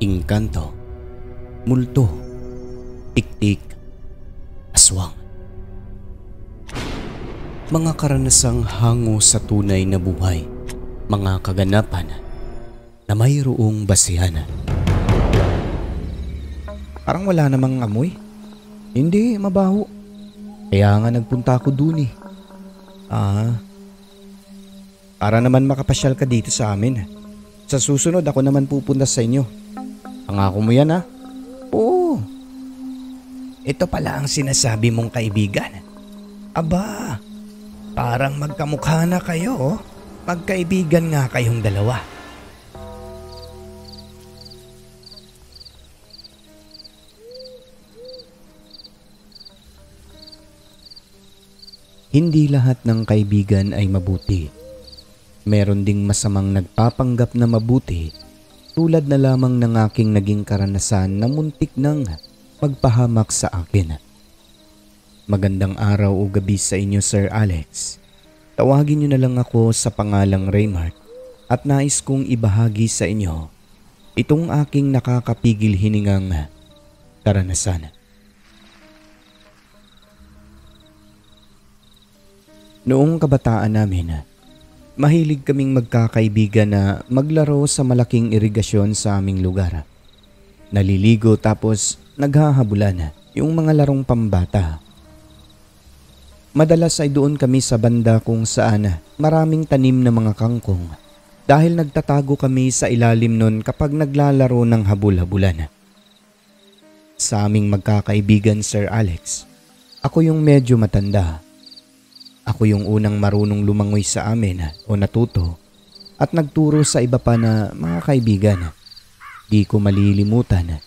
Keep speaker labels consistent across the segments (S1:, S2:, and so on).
S1: Inkanto, multo, tiktik, aswang. Mga karanasang hango sa tunay na buhay, mga kaganapan na mayroong basihan. Parang wala namang amoy. Hindi, mabaho. Kaya nga nagpunta ako dun eh. Ah, para naman makapasyal ka dito sa amin. Sa susunod ako naman pupunta sa inyo Pangako mo yan ha? Oo. Ito pala ang sinasabi mong kaibigan. Aba, parang magkamukha na kayo oh. Magkaibigan nga kayong dalawa. Hindi lahat ng kaibigan ay mabuti. Meron ding masamang nagpapanggap na mabuti tulad na lamang ng aking naging karanasan na muntik nang magpahamak sa akin. Magandang araw o gabi sa inyo Sir Alex. Tawagin niyo na lang ako sa pangalang Raymart at nais kong ibahagi sa inyo itong aking nakakapigil hiningang karanasan. Noong kabataan namin, Mahilig kaming magkakaibigan na maglaro sa malaking irigasyon sa aming lugar. Naliligo tapos naghahabulan yung mga larong pambata. Madalas ay doon kami sa banda kung saan maraming tanim na mga kangkong dahil nagtatago kami sa ilalim nun kapag naglalaro ng habul-habulan. Sa aming magkakaibigan Sir Alex, ako yung medyo matanda ako yung unang marunong lumangoy sa amin o natuto at nagturo sa iba pa na mga kaibigan. Di ko malilimutan.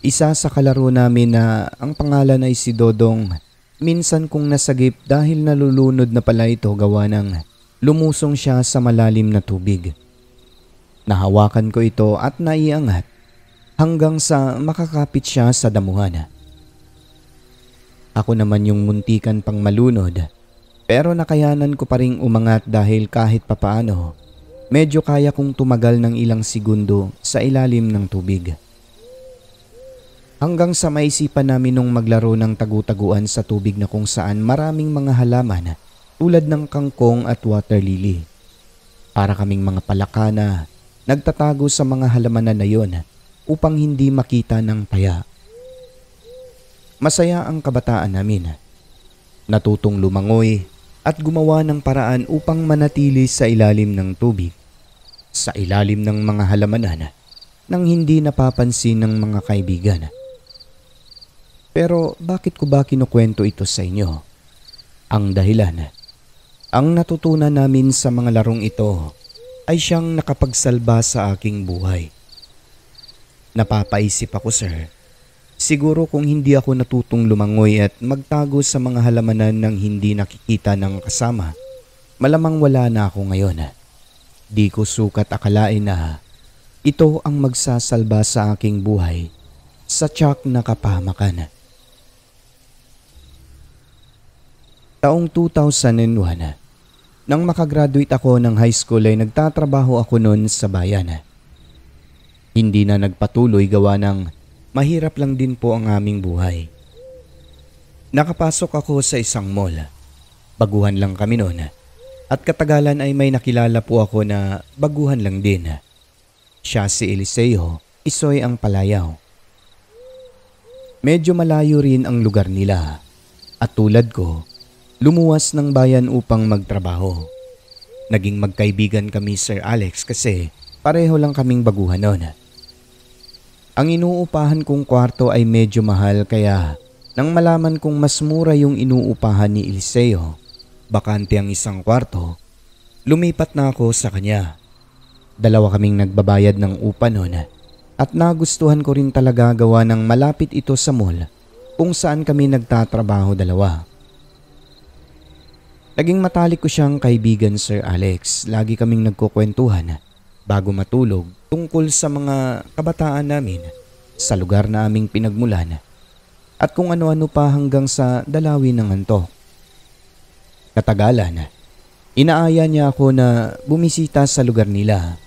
S1: Isa sa kalaro namin na ang pangalan ay si Dodong. Minsan kong nasagip dahil nalulunod na pala ito gawa ng lumusong siya sa malalim na tubig. Nahawakan ko ito at naiangat hanggang sa makakapit siya sa damuhan. Ako naman yung muntikan pang malunod pero nakayanan ko pa ring umangat dahil kahit papaano, medyo kaya kong tumagal ng ilang segundo sa ilalim ng tubig. Hanggang sa maisipan namin nung maglaro ng tagutaguan sa tubig na kung saan maraming mga halaman tulad ng kangkong at water lily. Para kaming mga palaka na nagtatago sa mga halaman na yon upang hindi makita ng taya. Masaya ang kabataan namin. Natutong lumangoy at gumawa ng paraan upang manatili sa ilalim ng tubig, sa ilalim ng mga halamanan, nang hindi napapansin ng mga kaibigan. Pero bakit ko ba kinukwento ito sa inyo? Ang dahilan, ang natutunan namin sa mga larong ito ay siyang nakapagsalba sa aking buhay. Napapaisip ako sir Siguro kung hindi ako natutong lumangoy at magtago sa mga halamanan ng hindi nakikita ng kasama, malamang wala na ako ngayon. Ah. Di ko sukat akalain na ito ang magsasalba sa aking buhay sa tiyak na kapamakan. Taong 2001, nang makagraduate ako ng high school ay nagtatrabaho ako noon sa bayan. Hindi na nagpatuloy gawa ng mahirap lang din po ang aming buhay. Nakapasok ako sa isang mall. Baguhan lang kami noon. At katagalan ay may nakilala po ako na baguhan lang din. Siya si Eliseo, isoy ang palayaw. Medyo malayo rin ang lugar nila. At tulad ko, lumuwas ng bayan upang magtrabaho. Naging magkaibigan kami Sir Alex kasi pareho lang kaming baguhan noon. Ang inuupahan kong kwarto ay medyo mahal kaya nang malaman kong mas mura yung inuupahan ni Eliseo, bakante ang isang kwarto, lumipat na ako sa kanya. Dalawa kaming nagbabayad ng upa noon at nagustuhan ko rin talaga gawa ng malapit ito sa mall kung saan kami nagtatrabaho dalawa. Naging matalik ko siyang kaibigan Sir Alex. Lagi kaming nagkukwentuhan bago matulog tungkol sa mga kabataan namin sa lugar na aming pinagmulan at kung ano-ano pa hanggang sa dalawin ng antok. Katagalan, inaaya niya ako na bumisita sa lugar nila.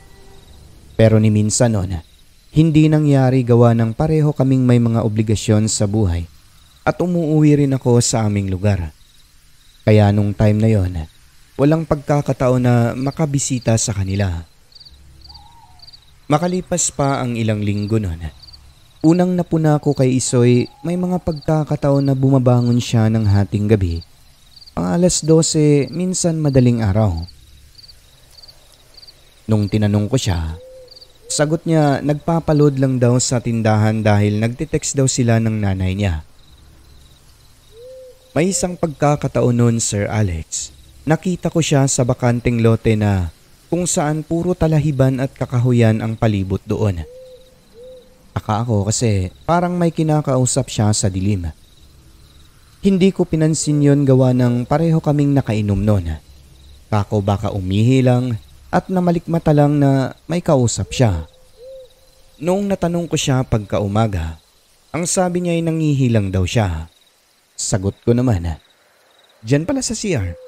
S1: Pero ni minsan noon, hindi nangyari gawa ng pareho kaming may mga obligasyon sa buhay at umuwi rin ako sa aming lugar. Kaya nung time na yon, walang pagkakataon na makabisita sa kanila. Makalipas pa ang ilang linggo noon. Unang napuna ko kay Isoy, may mga pagkakataon na bumabangon siya ng hating gabi. Pang alas 12, minsan madaling araw. Nung tinanong ko siya, sagot niya nagpapaload lang daw sa tindahan dahil nagtitext daw sila ng nanay niya. May isang pagkakataon noon, Sir Alex. Nakita ko siya sa bakanting lote na kung saan puro talahiban at kakahuyan ang palibot doon. Aka ako kasi parang may kinakausap siya sa dilim. Hindi ko pinansin yon gawa ng pareho kaming nakainom noon. Kako baka umihi lang at namalikmata lang na may kausap siya. Noong natanong ko siya pagkaumaga, ang sabi niya ay nangihilang daw siya. Sagot ko naman, Diyan pala sa CR.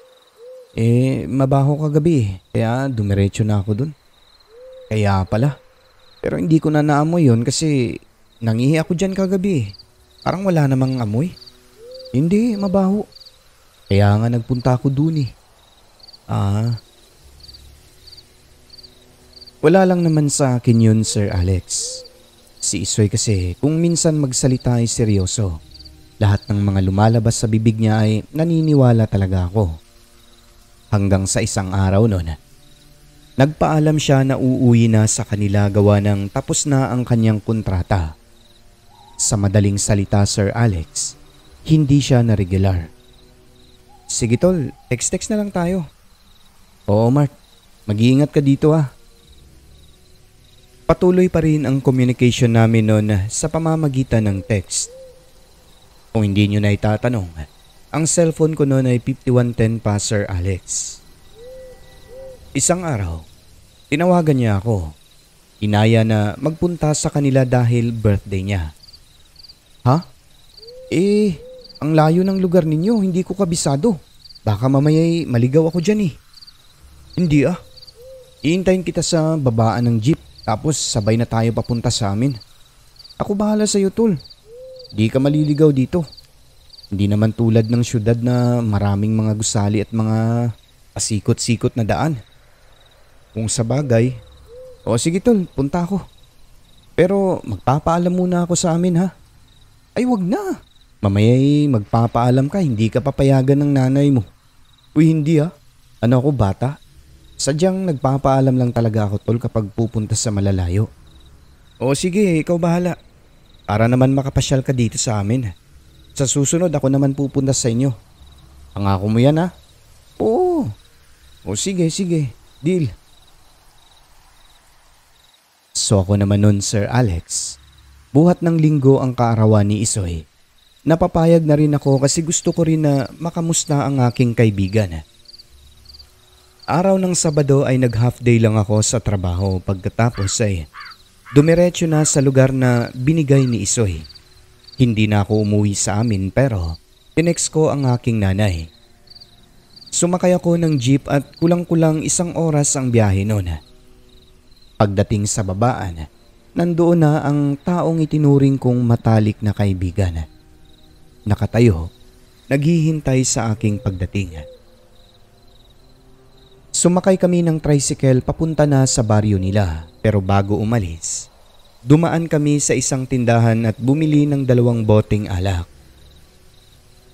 S1: Eh, mabaho kagabi eh. Kaya dumiretso na ako dun. Kaya pala. Pero hindi ko na naamoy yon kasi nangihi ako dyan kagabi eh. Parang wala namang amoy. Hindi, mabaho. Kaya nga nagpunta ako dun eh. Ah. Wala lang naman sa akin yun, Sir Alex. Si Isoy kasi kung minsan magsalita ay seryoso. Lahat ng mga lumalabas sa bibig niya ay naniniwala talaga ako hanggang sa isang araw noon. Nagpaalam siya na uuwi na sa kanila gawa ng tapos na ang kanyang kontrata. Sa madaling salita Sir Alex, hindi siya na regular. Sige tol, text-text na lang tayo. Oo Mark, mag-iingat ka dito ha. Ah. Patuloy pa rin ang communication namin noon sa pamamagitan ng text. Kung hindi nyo na itatanong, ang cellphone ko noon ay 5110 pa Sir Alex. Isang araw, tinawagan niya ako. Inaya na magpunta sa kanila dahil birthday niya. Ha? Eh, ang layo ng lugar ninyo, hindi ko kabisado. Baka mamaya'y maligaw ako dyan eh. Hindi ah. Iintayin kita sa babaan ng jeep tapos sabay na tayo papunta sa amin. Ako bahala sa iyo tol. Di ka maliligaw dito. Hindi naman tulad ng syudad na maraming mga gusali at mga pasikot-sikot na daan. Kung sa bagay, o sige tol, punta ako. Pero magpapaalam muna ako sa amin ha. Ay wag na. Mamaya'y magpapaalam ka, hindi ka papayagan ng nanay mo. Uy hindi ha. Ano ako bata? Sadyang nagpapaalam lang talaga ako tol kapag pupunta sa malalayo. O sige, ikaw bahala. Para naman makapasyal ka dito sa amin. Sa susunod, ako naman pupunta sa inyo. Pangako mo yan ha? Oo. O sige, sige. Deal. So ako naman nun, Sir Alex. Buhat ng linggo ang kaarawan ni Isoy. Napapayag na rin ako kasi gusto ko rin na makamusta ang aking kaibigan. Araw ng Sabado ay nag half day lang ako sa trabaho pagkatapos ay dumiretso na sa lugar na binigay ni Isoy. Hindi na ako umuwi sa amin pero tinext ko ang aking nanay. Sumakay ako ng jeep at kulang-kulang isang oras ang biyahe noon. Pagdating sa babaan, nandoon na ang taong itinuring kong matalik na kaibigan. Nakatayo, naghihintay sa aking pagdating. Sumakay kami ng tricycle papunta na sa baryo nila pero bago umalis, dumaan kami sa isang tindahan at bumili ng dalawang boteng alak.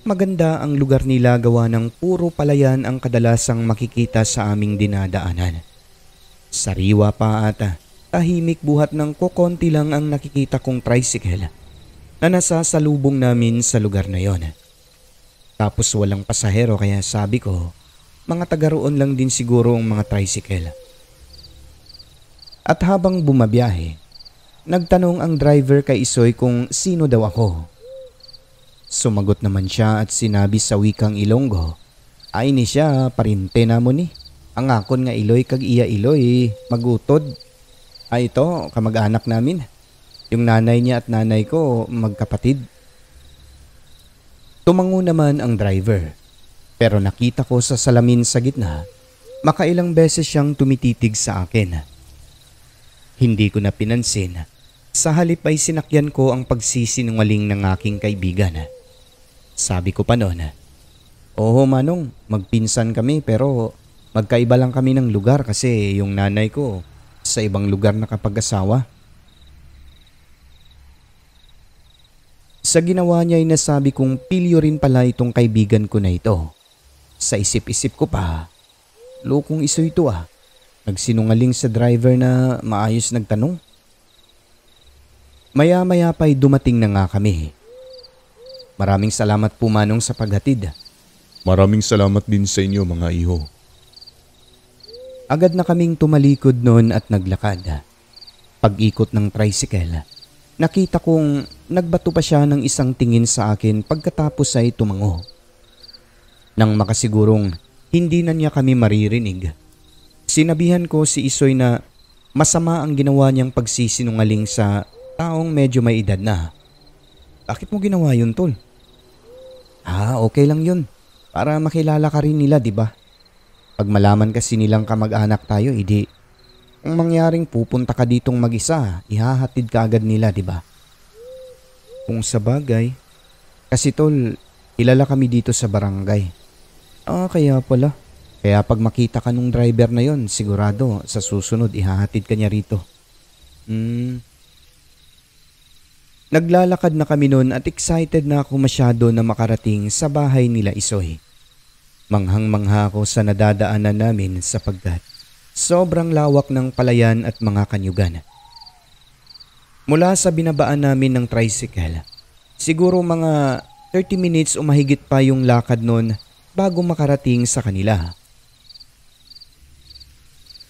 S1: Maganda ang lugar nila gawa ng puro palayan ang kadalasang makikita sa aming dinadaanan. Sariwa pa ata, ah, tahimik buhat ng kokonti lang ang nakikita kong tricycle na nasasalubong namin sa lugar na yon. Tapos walang pasahero kaya sabi ko, mga taga roon lang din siguro ang mga tricycle. At habang bumabiyahe, Nagtanong ang driver kay Isoy kung sino daw ako. Sumagot naman siya at sinabi sa wikang Ilonggo, Ay ni siya, parinte na mo ni. Ang akon nga Iloy kag iya Iloy, magutod. Ay ito, kamag-anak namin. Yung nanay niya at nanay ko, magkapatid. Tumango naman ang driver. Pero nakita ko sa salamin sa gitna, makailang beses siyang tumititig sa akin. Hindi ko na pinansin sa halip ay sinakyan ko ang pagsisinungaling ng aking kaibigan. Sabi ko pa noon, Oo Manong, magpinsan kami pero magkaiba lang kami ng lugar kasi yung nanay ko sa ibang lugar nakapag-asawa. Sa ginawa niya ay nasabi kong pilyo rin pala itong kaibigan ko na ito. Sa isip-isip ko pa, lokong iso ito ah. Nagsinungaling sa driver na maayos nagtanong. Maya-maya pa'y dumating na nga kami. Maraming salamat po Manong sa paghatid. Maraming salamat din sa inyo mga iho. Agad na kaming tumalikod noon at naglakad. Pag-ikot ng tricycle, nakita kong nagbato pa siya ng isang tingin sa akin pagkatapos ay tumango. Nang makasigurong hindi na niya kami maririnig, sinabihan ko si Isoy na masama ang ginawa niyang pagsisinungaling sa taong medyo may edad na. Bakit mo ginawa yun, Tol? Ah, okay lang yun. Para makilala ka rin nila, di ba? Pag malaman kasi nilang kamag-anak tayo, edi eh, Ang mangyaring pupunta ka ditong mag-isa, ihahatid ka agad nila, di ba? Kung sa bagay, kasi tol, kilala kami dito sa barangay. Ah, kaya pala. Kaya pag makita ka nung driver na yon, sigurado sa susunod ihahatid ka niya rito. Hmm, Naglalakad na kami noon at excited na ako masyado na makarating sa bahay nila Isoy. Manghang-mangha ako sa nadadaanan namin sapagkat sobrang lawak ng palayan at mga kanyugan. Mula sa binabaan namin ng tricycle, siguro mga 30 minutes o mahigit pa yung lakad noon bago makarating sa kanila.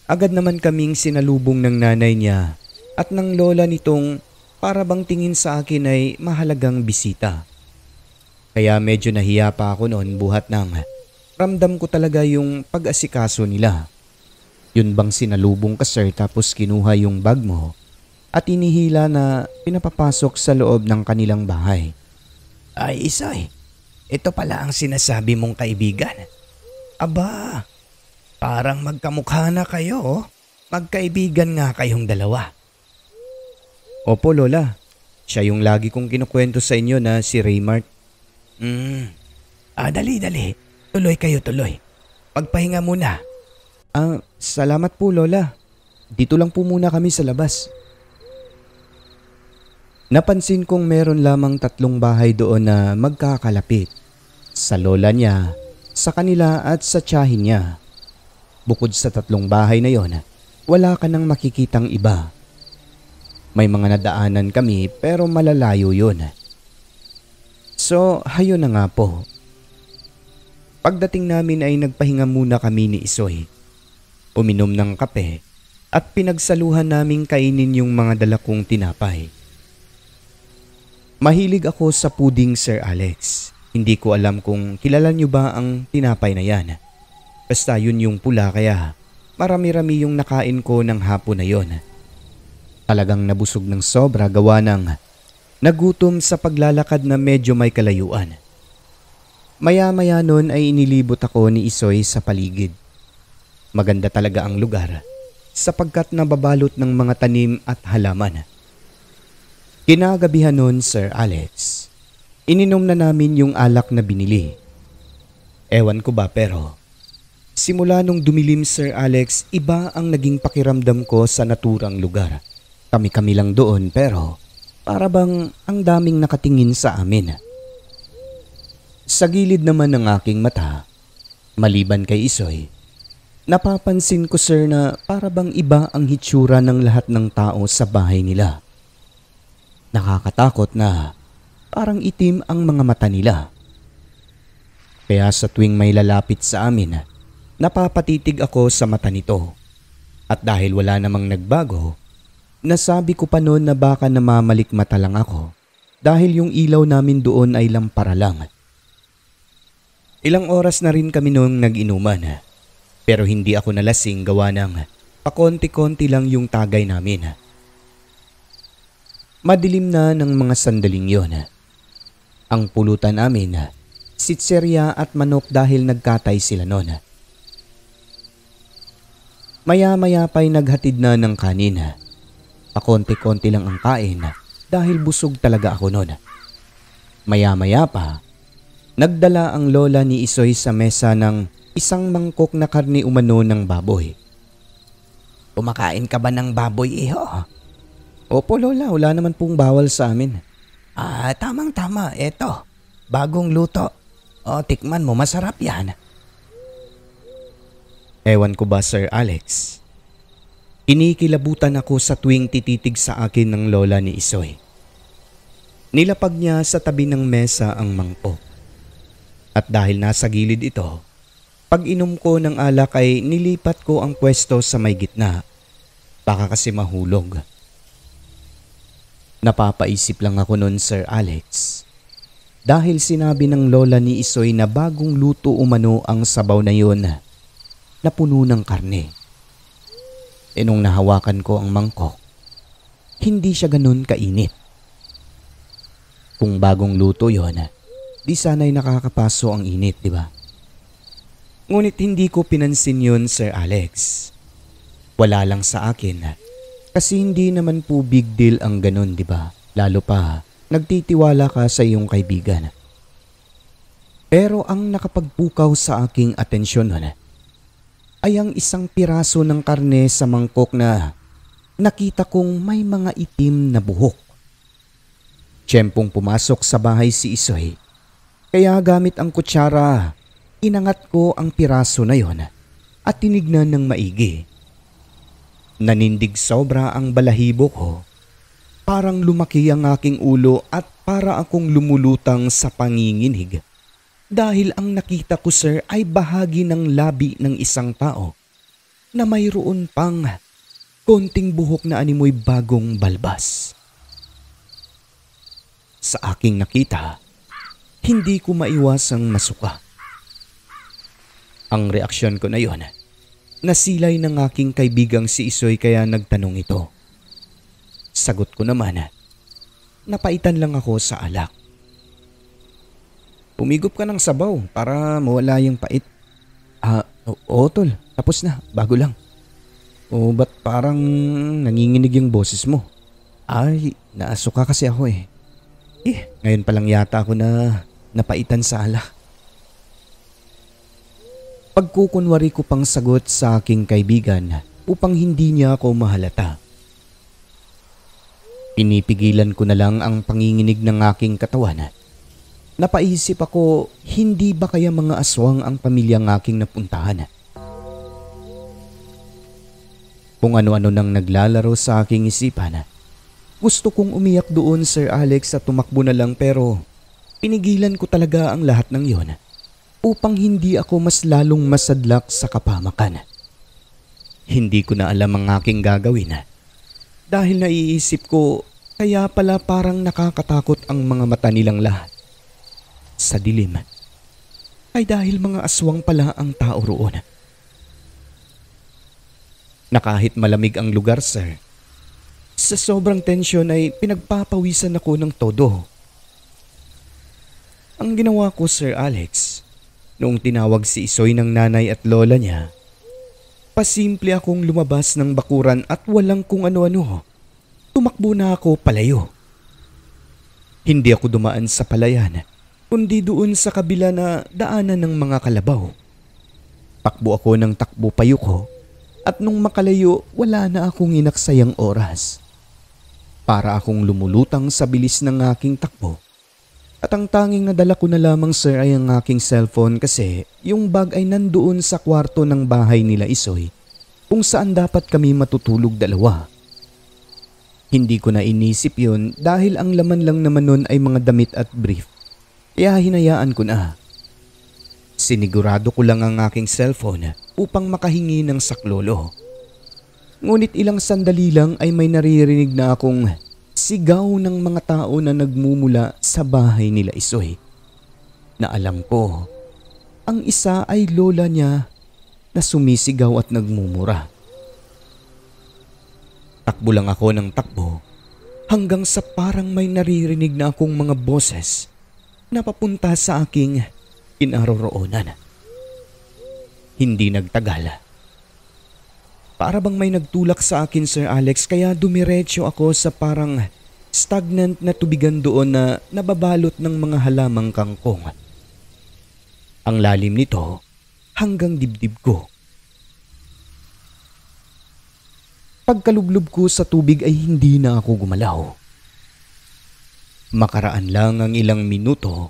S1: Agad naman kaming sinalubong ng nanay niya at ng lola nitong para bang tingin sa akin ay mahalagang bisita. Kaya medyo nahiya pa ako noon buhat ng ramdam ko talaga yung pag-asikaso nila. Yun bang sinalubong ka sir tapos kinuha yung bag mo at inihila na pinapapasok sa loob ng kanilang bahay. Ay Isay, ito pala ang sinasabi mong kaibigan. Aba, parang magkamukha na kayo. Oh. Magkaibigan nga kayong dalawa. Opo, Lola. Siya yung lagi kong kinukwento sa inyo na si Raymart. Hmm. Ah, dali, dali. Tuloy kayo, tuloy. Pagpahinga muna. Ah, salamat po, Lola. Dito lang po muna kami sa labas. Napansin kong meron lamang tatlong bahay doon na magkakalapit. Sa lola niya, sa kanila at sa tiyahin niya. Bukod sa tatlong bahay na yon, wala ka nang makikitang iba. May mga nadaanan kami pero malalayo yun. So, hayo na nga po. Pagdating namin ay nagpahinga muna kami ni Isoy. Uminom ng kape at pinagsaluhan naming kainin yung mga dalakong tinapay. Mahilig ako sa puding Sir Alex. Hindi ko alam kung kilala niyo ba ang tinapay na yan. Basta yun yung pula kaya marami-rami yung nakain ko ng hapon na yon. Talagang nabusog ng sobra gawa ng nagutom sa paglalakad na medyo may kalayuan. Maya-maya noon ay inilibot ako ni Isoy sa paligid. Maganda talaga ang lugar sapagkat nababalot ng mga tanim at halaman. Kinagabihan noon, Sir Alex, ininom na namin yung alak na binili. Ewan ko ba pero, simula nung dumilim Sir Alex, iba ang naging pakiramdam ko sa naturang lugar. Kami-kami lang doon pero para bang ang daming nakatingin sa amin. Sa gilid naman ng aking mata, maliban kay Isoy, napapansin ko sir na para bang iba ang hitsura ng lahat ng tao sa bahay nila. Nakakatakot na parang itim ang mga mata nila. Kaya sa tuwing may lalapit sa amin, napapatitig ako sa mata nito. At dahil wala namang nagbago, Nasabi ko pa noon na baka namamalikmata lang ako dahil yung ilaw namin doon ay lampara lang. Ilang oras na rin kami noong nag-inuman pero hindi ako nalasing gawa ng pakonti-konti lang yung tagay namin. Madilim na ng mga sandaling yon. Ang pulutan namin, sitserya at manok dahil nagkatay sila noon. Maya-maya pa'y naghatid na ng kanina pakonti-konti lang ang kain dahil busog talaga ako noon. Maya-maya pa, nagdala ang lola ni Isoy sa mesa ng isang mangkok na karni umano ng baboy. Kumakain ka ba ng baboy iho? Opo lola, wala naman pong bawal sa amin. Ah, tamang tama, eto. Bagong luto. O, tikman mo, masarap yan. Ewan ko ba Sir Alex, Kinikilabutan ako sa tuwing tititig sa akin ng lola ni Isoy. Nilapag niya sa tabi ng mesa ang mangkok. At dahil nasa gilid ito, pag inom ko ng alak ay nilipat ko ang pwesto sa may gitna. Baka kasi mahulog. Napapaisip lang ako noon Sir Alex. Dahil sinabi ng lola ni Isoy na bagong luto umano ang sabaw na yon na puno ng karne. E nung nahawakan ko ang mangkok, hindi siya ganun kainit. Kung bagong luto yon, di sana'y nakakapaso ang init, di ba? Ngunit hindi ko pinansin yun, Sir Alex. Wala lang sa akin. Kasi hindi naman po big deal ang ganun, di ba? Lalo pa, nagtitiwala ka sa iyong kaibigan. Pero ang nakapagpukaw sa aking atensyon ha? ay ang isang piraso ng karne sa mangkok na nakita kong may mga itim na buhok. Tsempong pumasok sa bahay si Isoy. Kaya gamit ang kutsara, inangat ko ang piraso na yon at tinignan ng maigi. Nanindig sobra ang balahibo ko. Parang lumaki ang aking ulo at para akong lumulutang sa panginginig dahil ang nakita ko sir ay bahagi ng labi ng isang tao na mayroon pang konting buhok na animoy bagong balbas. Sa aking nakita, hindi ko maiwasang masuka. Ang reaksyon ko na yon, nasilay ng aking kaibigang si Isoy kaya nagtanong ito. Sagot ko naman, napaitan lang ako sa alak. Pumigop ka ng sabaw para mawala yung pait. Ah, oo tol, tapos na, bago lang. O ba't parang nanginginig yung boses mo? Ay, naasuka kasi ako eh. Eh, ngayon pa lang yata ako na napaitan sa ala. Pagkukunwari ko pang sagot sa aking kaibigan upang hindi niya ako mahalata. Pinipigilan ko na lang ang panginginig ng aking katawan Napaisip ako, hindi ba kaya mga aswang ang pamilyang aking napuntahan? Kung ano-ano nang naglalaro sa aking isipan. Gusto kong umiyak doon Sir Alex at tumakbo na lang pero pinigilan ko talaga ang lahat ng yon upang hindi ako mas lalong masadlak sa kapamakan. Hindi ko na alam ang aking gagawin dahil naiisip ko kaya pala parang nakakatakot ang mga mata nilang lahat sa dilim ay dahil mga aswang pala ang tao roon. Na kahit malamig ang lugar sir, sa sobrang tensyon ay pinagpapawisan ako ng todo. Ang ginawa ko Sir Alex, noong tinawag si Isoy ng nanay at lola niya, pasimple akong lumabas ng bakuran at walang kung ano-ano. Tumakbo na ako palayo. Hindi ako dumaan sa palayan kundi doon sa kabila na daanan ng mga kalabaw. Takbo ako ng takbo payuko at nung makalayo wala na akong inaksayang oras. Para akong lumulutang sa bilis ng aking takbo. At ang tanging nadala ko na lamang sir ay ang aking cellphone kasi yung bag ay nandoon sa kwarto ng bahay nila Isoy kung saan dapat kami matutulog dalawa. Hindi ko na inisip yun dahil ang laman lang naman nun ay mga damit at brief kaya hinayaan ko na. Sinigurado ko lang ang aking cellphone upang makahingi ng saklolo. Ngunit ilang sandali lang ay may naririnig na akong sigaw ng mga tao na nagmumula sa bahay nila Isoy. Na alam ko, ang isa ay lola niya na sumisigaw at nagmumura. Takbo lang ako ng takbo hanggang sa parang may naririnig na akong mga boses na sa aking inaroroonan. Hindi nagtagal. Para bang may nagtulak sa akin Sir Alex kaya dumiretso ako sa parang stagnant na tubigan doon na nababalot ng mga halamang kangkong. Ang lalim nito hanggang dibdib ko. Pagkalublob ko sa tubig ay hindi na ako gumalaw. Makaraan lang ang ilang minuto,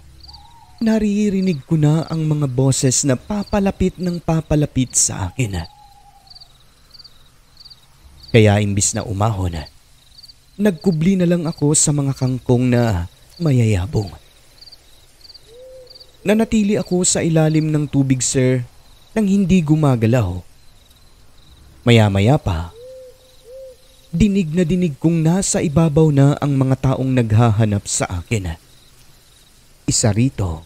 S1: naririnig ko na ang mga boses na papalapit ng papalapit sa akin. Kaya imbis na umahon, nagkubli na lang ako sa mga kangkong na mayayabong. Nanatili ako sa ilalim ng tubig sir nang hindi gumagalaw. Maya-maya pa, Dinig na dinig kong nasa ibabaw na ang mga taong naghahanap sa akin. Isa rito,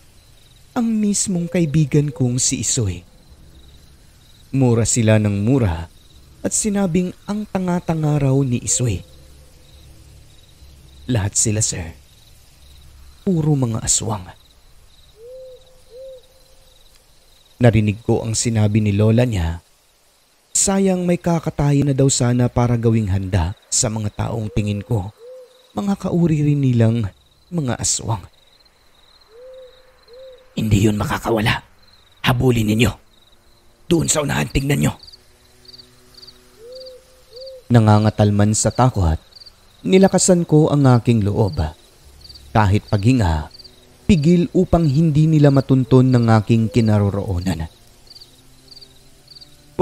S1: ang mismong kaibigan kong si Isoy. Mura sila ng mura at sinabing ang tanga-tanga raw ni Isoy. Lahat sila, sir. Puro mga aswang. Narinig ko ang sinabi ni Lola niya Sayang may kakatayin na daw sana para gawing handa sa mga taong tingin ko. Mga kauri rin nilang mga aswang. Hindi yun makakawala. Habulin ninyo. Doon sa unahan tingnan nyo. Nangangatalman sa takot, nilakasan ko ang aking loob. Kahit paghinga, pigil upang hindi nila matunton ng aking kinaroroonan.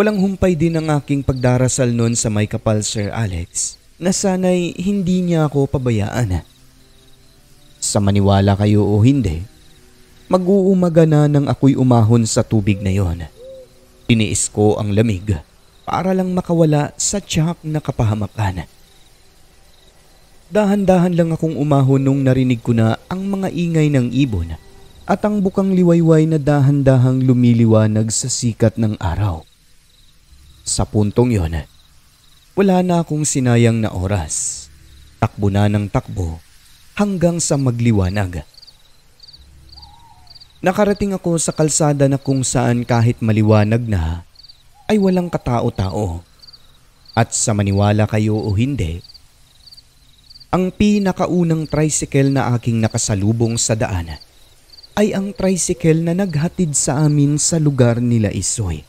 S1: Walang humpay din ang aking pagdarasal noon sa may kapal Sir Alex na sana'y hindi niya ako pabayaan. Sa maniwala kayo o hindi, mag-uumaga na nang ako'y umahon sa tubig na yon. Tiniis ko ang lamig para lang makawala sa tiyak na kapahamakan. Dahan-dahan lang akong umahon nung narinig ko na ang mga ingay ng ibon at ang bukang liwayway na dahan-dahang lumiliwanag sa sikat ng araw. Sa puntong yon, wala na akong sinayang na oras. Takbo na ng takbo hanggang sa magliwanag. Nakarating ako sa kalsada na kung saan kahit maliwanag na ay walang katao-tao. At sa maniwala kayo o hindi, ang pinakaunang tricycle na aking nakasalubong sa daan ay ang tricycle na naghatid sa amin sa lugar nila Isoy.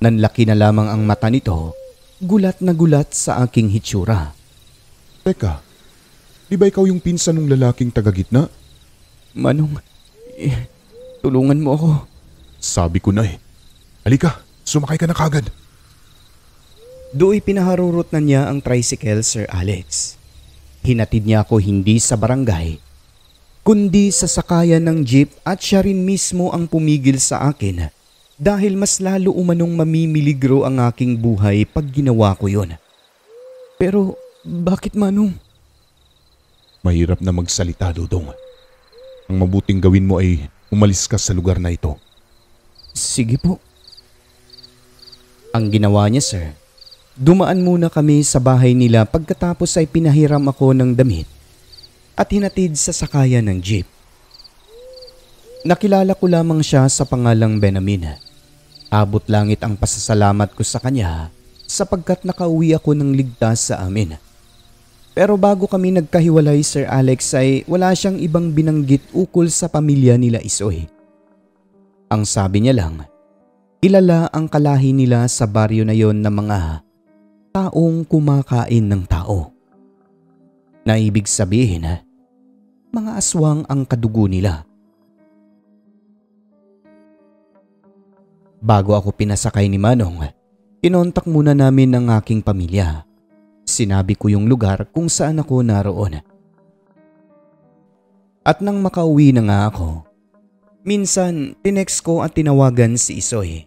S1: Nanlaki na lamang ang mata nito, gulat na gulat sa aking hitsura. Teka, di ba ikaw yung pinsan ng lalaking tagagitna? Manong, eh, tulungan mo ako. Sabi ko na eh. Halika, sumakay ka na kagad. Do'y pinaharurot na niya ang tricycle, Sir Alex. Hinatid niya ako hindi sa barangay, kundi sa sakayan ng jeep at siya rin mismo ang pumigil sa akin dahil mas lalo umanong mamimiligro ang aking buhay pag ginawa ko yon. Pero bakit manong? Mahirap na magsalita, Dudong. Ang mabuting gawin mo ay umalis ka sa lugar na ito. Sige po. Ang ginawa niya, sir, dumaan muna kami sa bahay nila pagkatapos ay pinahiram ako ng damit at hinatid sa sakayan ng jeep. Nakilala ko lamang siya sa pangalang Benamina. Abot langit ang pasasalamat ko sa kanya sapagkat nakauwi ako ng ligtas sa amin. Pero bago kami nagkahiwalay Sir Alex ay wala siyang ibang binanggit ukol sa pamilya nila Isoy. Ang sabi niya lang, ilala ang kalahi nila sa baryo na yon ng mga taong kumakain ng tao. Naibig sabihin, mga aswang ang kadugo nila Bago ako pinasakay ni Manong, kinontak muna namin ang aking pamilya. Sinabi ko yung lugar kung saan ako naroon. At nang makauwi na nga ako, minsan tinext ko at tinawagan si Isoy.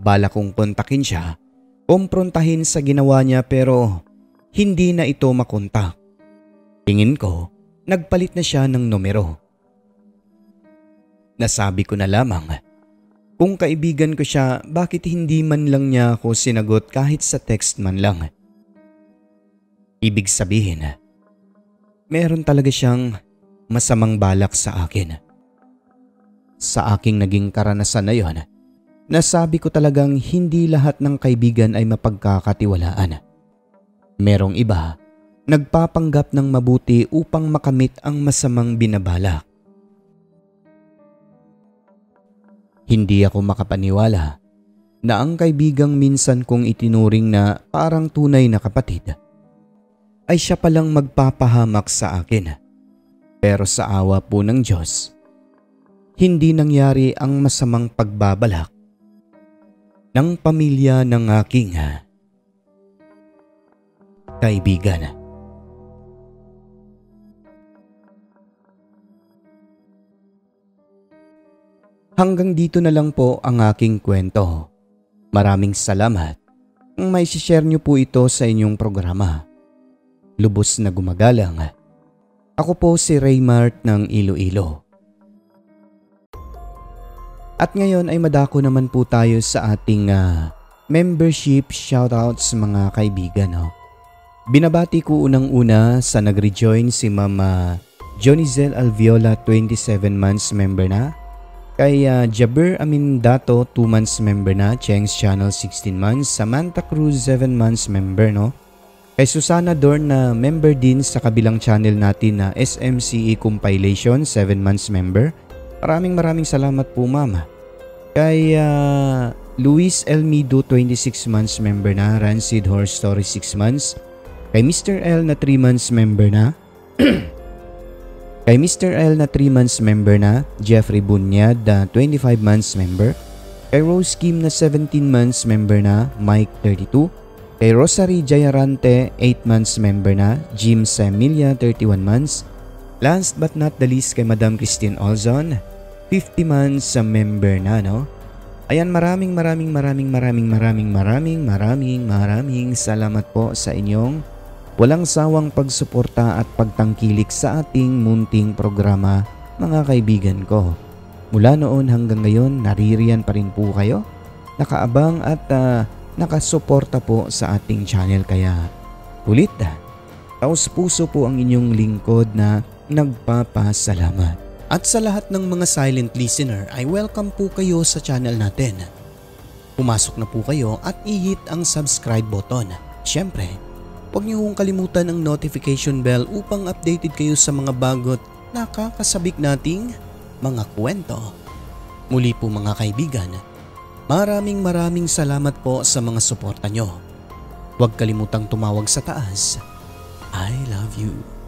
S1: Bala kong kontakin siya, kumprontahin sa ginawa niya pero hindi na ito makunta. Tingin ko, nagpalit na siya ng numero. Nasabi ko na lamang kung kaibigan ko siya, bakit hindi man lang niya ako sinagot kahit sa text man lang? Ibig sabihin, meron talaga siyang masamang balak sa akin. Sa aking naging karanasan na yon, nasabi ko talagang hindi lahat ng kaibigan ay mapagkakatiwalaan. Merong iba, nagpapanggap ng mabuti upang makamit ang masamang binabalak. Hindi ako makapaniwala na ang kaibigang minsan kong itinuring na parang tunay na kapatid ay siya palang magpapahamak sa akin. Pero sa awa po ng Diyos, hindi nangyari ang masamang pagbabalak ng pamilya ng aking ah, kaibigan. Kaibigan. Hanggang dito na lang po ang aking kwento. Maraming salamat. May share nyo po ito sa inyong programa. Lubos na gumagalang. Ako po si Raymart ng Iloilo. At ngayon ay madako naman po tayo sa ating uh, membership shoutouts mga kaibigan. Oh. Binabati ko unang-una sa nag-rejoin si Mama Jonizel Alviola 27 months member na Kay uh, Jabir Amin Dato, 2 months member na. Cheng's Channel, 16 months. Samantha Cruz, 7 months member, no? Kay Susana Dorn na member din sa kabilang channel natin na SMCE Compilation, 7 months member. Maraming maraming salamat po ma'am. Kay uh, Luis Elmido, 26 months member na. Rancid Horse Story, 6 months. Kay Mr. L na 3 months member na. Kay Mr. L na 3 months member na, Jeffrey Bunyad na 25 months member, kay Rose Kim na 17 months member na, Mike 32, kay Rosary Jayarante 8 months member na, Jim Semilia 31 months, last but not the least kay Madam Christine Olson, 50 months sa member na no. Ayan maraming maraming maraming maraming maraming maraming maraming maraming salamat po sa inyong walang sawang pagsuporta at pagtangkilik sa ating munting programa mga kaibigan ko. Mula noon hanggang ngayon naririyan pa rin po kayo, nakaabang at uh, nakasuporta po sa ating channel kaya ulit ah, taos puso po ang inyong lingkod na nagpapasalamat. At sa lahat ng mga silent listener ay welcome po kayo sa channel natin. Pumasok na po kayo at i-hit ang subscribe button. Siyempre, Huwag niyo kong kalimutan ang notification bell upang updated kayo sa mga bagot na nating mga kwento. Muli po mga kaibigan, maraming maraming salamat po sa mga suporta nyo. Huwag kalimutang tumawag sa taas. I love you.